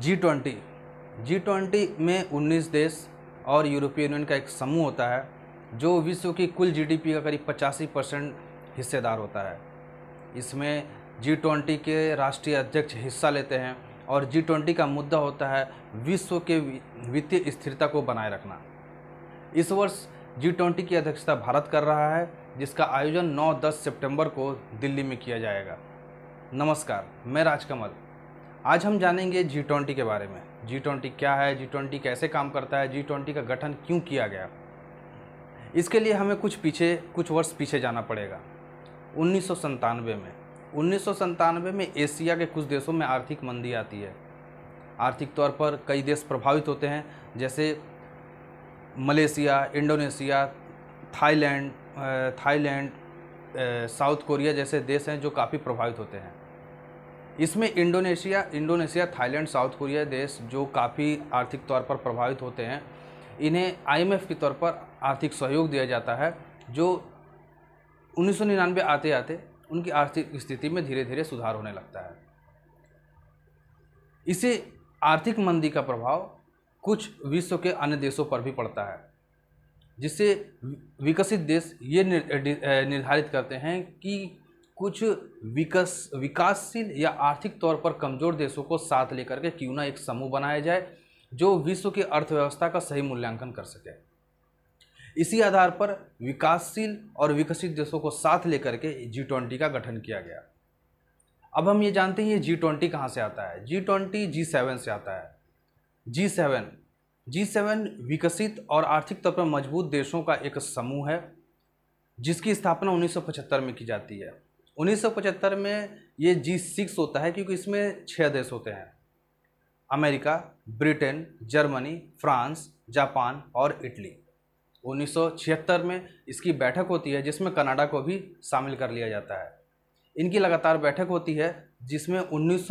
G twenty G twenty में 19 देश और यूरोपीय यूनियन का एक समूह होता है जो विश्व की कुल जीडीपी का करीब पचासी परसेंट हिस्सेदार होता है इसमें जी ट्वेंटी के राष्ट्रीय अध्यक्ष हिस्सा लेते हैं और जी ट्वेंटी का मुद्दा होता है विश्व के वित्तीय स्थिरता को बनाए रखना इस वर्ष जी ट्वेंटी की अध्यक्षता भारत कर रहा है जिसका आयोजन 9-10 सितंबर को दिल्ली में किया जाएगा नमस्कार मैं राजकमल आज हम जानेंगे जी ट्वेंटी के बारे में जी ट्वेंटी क्या है जी ट्वेंटी कैसे काम करता है जी ट्वेंटी का गठन क्यों किया गया इसके लिए हमें कुछ पीछे कुछ वर्ष पीछे जाना पड़ेगा उन्नीस में उन्नीस में एशिया के कुछ देशों में आर्थिक मंदी आती है आर्थिक तौर पर कई देश प्रभावित होते हैं जैसे Malaysia Indonesia Thailand Thailand South Korea जैसे देश हैं जो काफ़ी प्रभावित होते हैं इसमें Indonesia Indonesia Thailand South Korea देश जो काफ़ी आर्थिक तौर पर प्रभावित होते हैं इन्हें आईएमएफ के तौर पर आर्थिक सहयोग दिया जाता है जो 1999 आते आते उनकी आर्थिक स्थिति में धीरे धीरे सुधार होने लगता है इसे आर्थिक मंदी का प्रभाव कुछ विश्व के अन्य देशों पर भी पड़ता है जिससे विकसित देश ये निर्धारित करते हैं कि कुछ विकस विकासशील या आर्थिक तौर पर कमजोर देशों को साथ लेकर के क्यों ना एक समूह बनाया जाए जो विश्व की अर्थव्यवस्था का सही मूल्यांकन कर सके इसी आधार पर विकासशील और विकसित देशों को साथ लेकर के जी ट्वेंटी का गठन किया गया अब हम ये जानते हैं ये जी ट्वेंटी कहाँ से आता है जी ट्वेंटी जी सेवन से आता है जी सेवन जी सेवन विकसित और आर्थिक तौर पर मजबूत देशों का एक समूह है जिसकी स्थापना 1975 में की जाती है 1975 में ये जी सिक्स होता है क्योंकि इसमें छः देश होते हैं America Britain Germany France Japan और इटली 1976 में इसकी बैठक होती है जिसमें कनाडा को भी शामिल कर लिया जाता है इनकी लगातार बैठक होती है जिसमें उन्नीस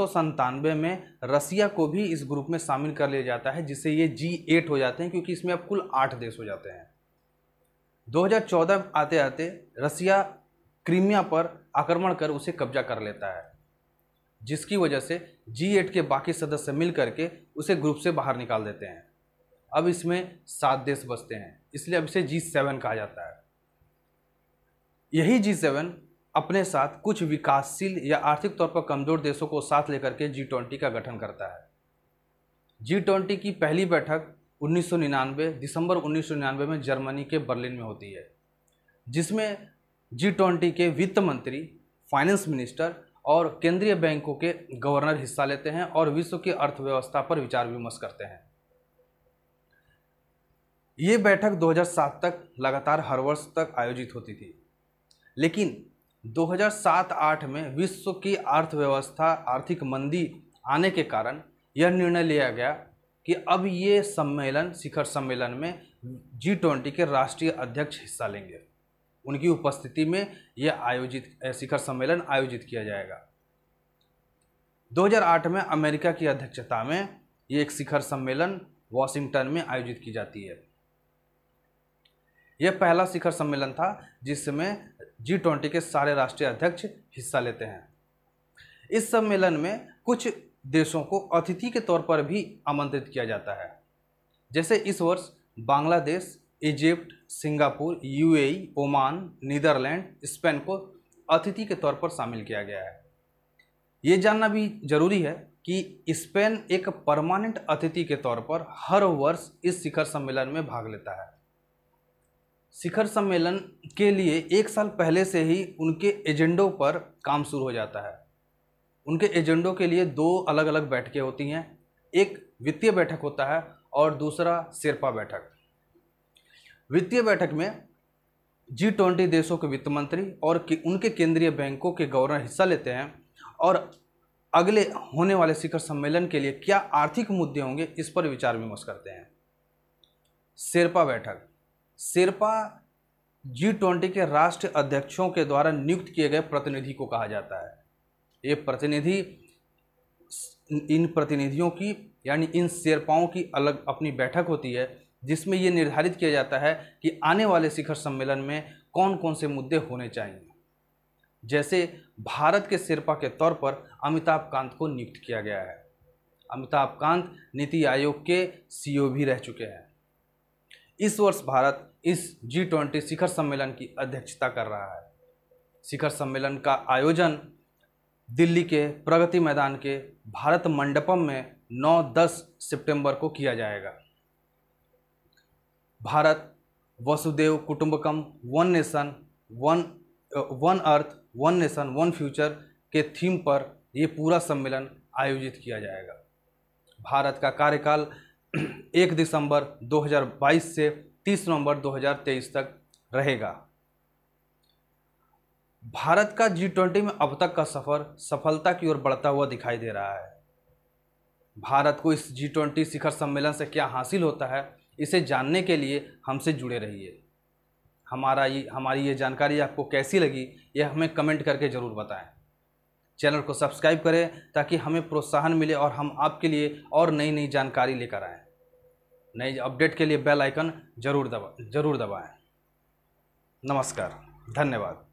में रसिया को भी इस ग्रुप में शामिल कर लिया जाता है जिससे ये जी एट हो जाते हैं क्योंकि इसमें अब कुल आठ देश हो जाते हैं 2014 आते आते रसिया क्रीमिया पर आक्रमण कर उसे कब्जा कर लेता है जिसकी वजह से जी एट के बाकी सदस्य मिल करके उसे ग्रुप से बाहर निकाल देते हैं अब इसमें सात देश बसते हैं इसलिए अब इसे जी सेवन कहा जाता है यही जी सेवन अपने साथ कुछ विकासशील या आर्थिक तौर पर कमजोर देशों को साथ लेकर के जी ट्वेंटी का गठन करता है जी ट्वेंटी की पहली बैठक 1999 दिसंबर 1999 में जर्मनी के बर्लिन में होती है जिसमें जी ट्वेंटी के वित्त मंत्री फाइनेंस मिनिस्टर और केंद्रीय बैंकों के गवर्नर हिस्सा लेते हैं और विश्व की अर्थव्यवस्था पर विचार विमर्श करते हैं ये बैठक 2007 तक लगातार हर वर्ष तक आयोजित होती थी लेकिन 2007-8 में विश्व की अर्थव्यवस्था आर्थिक मंदी आने के कारण यह निर्णय लिया गया कि अब ये सम्मेलन शिखर सम्मेलन में जी ट्वेंटी के राष्ट्रीय अध्यक्ष हिस्सा लेंगे उनकी उपस्थिति में यह आयोजित शिखर सम्मेलन आयोजित किया जाएगा 2008 में अमेरिका की अध्यक्षता में ये एक शिखर सम्मेलन वॉशिंगटन में आयोजित की जाती है यह पहला शिखर सम्मेलन था जिसमें जी ट्वेंटी के सारे राष्ट्रीय अध्यक्ष हिस्सा लेते हैं इस सम्मेलन में कुछ देशों को अतिथि के तौर पर भी आमंत्रित किया जाता है जैसे इस वर्ष Bangladesh Egypt Singapore UAE, Oman Netherlands Spain को अतिथि के तौर पर शामिल किया गया है ये जानना भी जरूरी है कि स्पेन एक परमानेंट अतिथि के तौर पर हर वर्ष इस शिखर सम्मेलन में भाग लेता है शिखर सम्मेलन के लिए एक साल पहले से ही उनके एजेंडों पर काम शुरू हो जाता है उनके एजेंडों के लिए दो अलग अलग बैठकें होती हैं एक वित्तीय बैठक होता है और दूसरा शेरपा बैठक वित्तीय बैठक में जी ट्वेंटी देशों के वित्त मंत्री और के, उनके केंद्रीय बैंकों के गवर्नर हिस्सा लेते हैं और अगले होने वाले शिखर सम्मेलन के लिए क्या आर्थिक मुद्दे होंगे इस पर विचार विमर्श करते हैं शेरपा बैठक शेरपा जी ट्वेंटी के राष्ट्र अध्यक्षों के द्वारा नियुक्त किए गए प्रतिनिधि को कहा जाता है ये प्रतिनिधि इन प्रतिनिधियों की यानी इन शेरपाओं की अलग अपनी बैठक होती है जिसमें ये निर्धारित किया जाता है कि आने वाले शिखर सम्मेलन में कौन कौन से मुद्दे होने चाहिए जैसे भारत के शेरपा के तौर पर अमिताभ कांत को नियुक्त किया गया है अमिताभ कांत नीति आयोग के सीईओ e भी रह चुके हैं इस वर्ष भारत इस जी ट्वेंटी शिखर सम्मेलन की अध्यक्षता कर रहा है शिखर सम्मेलन का आयोजन दिल्ली के प्रगति मैदान के भारत मंडपम में 9-10 सितंबर को किया जाएगा भारत वसुदेव कुटुंबकम one nation one one earth one nation one future के थीम पर ये पूरा सम्मेलन आयोजित किया जाएगा भारत का कार्यकाल एक दिसंबर 2022 से 30 नवंबर 2023 तक रहेगा भारत का जी ट्वेंटी में अब तक का सफ़र सफलता की ओर बढ़ता हुआ दिखाई दे रहा है भारत को इस जी ट्वेंटी शिखर सम्मेलन से क्या हासिल होता है इसे जानने के लिए हमसे जुड़े रहिए हमारा ये हमारी ये जानकारी आपको कैसी लगी ये हमें कमेंट करके ज़रूर बताएं चैनल को सब्सक्राइब करें ताकि हमें प्रोत्साहन मिले और हम आपके लिए और नई नई जानकारी लेकर आएँ नई अपडेट के लिए बेल आइकन जरूर दबा जरूर दबाएँ नमस्कार धन्यवाद